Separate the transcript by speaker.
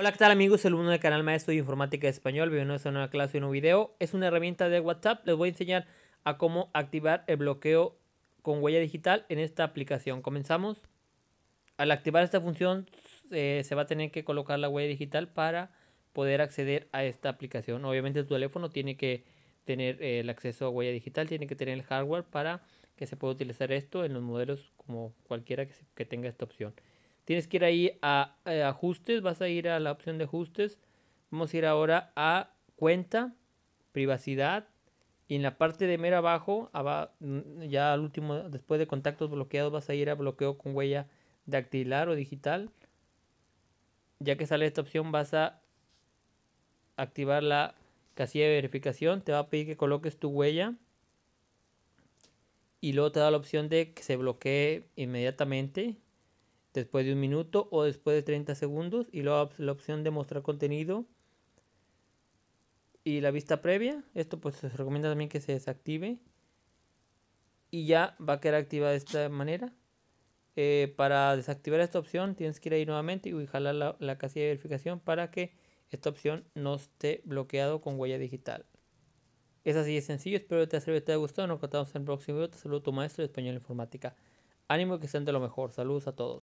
Speaker 1: Hola, ¿qué tal amigos? El alumno del canal Maestro de Informática Español. Bienvenidos a una nueva clase y un nuevo video. Es una herramienta de WhatsApp. Les voy a enseñar a cómo activar el bloqueo con huella digital en esta aplicación. Comenzamos. Al activar esta función eh, se va a tener que colocar la huella digital para poder acceder a esta aplicación. Obviamente tu teléfono tiene que tener eh, el acceso a huella digital, tiene que tener el hardware para que se pueda utilizar esto en los modelos como cualquiera que tenga esta opción. Tienes que ir ahí a, eh, ajustes, vas a ir a la opción de ajustes. Vamos a ir ahora a cuenta, privacidad. Y en la parte de mero abajo, abajo mm, ya al último, después de contactos bloqueados, vas a ir a bloqueo con huella dactilar o digital. Ya que sale esta opción, vas a activar la casilla de verificación. Te va a pedir que coloques tu huella. Y luego te da la opción de que se bloquee inmediatamente después de un minuto o después de 30 segundos y luego la opción de mostrar contenido y la vista previa. Esto pues se recomienda también que se desactive y ya va a quedar activa de esta manera. Eh, para desactivar esta opción tienes que ir ahí nuevamente y jalar la, casilla de verificación para que esta opción no esté bloqueado con huella digital. Es así de sencillo, espero que te haya, te gustado, nos contamos en el próximo video, te saludo tu maestro de español informática. Ánimo que sean de lo mejor, saludos a todos.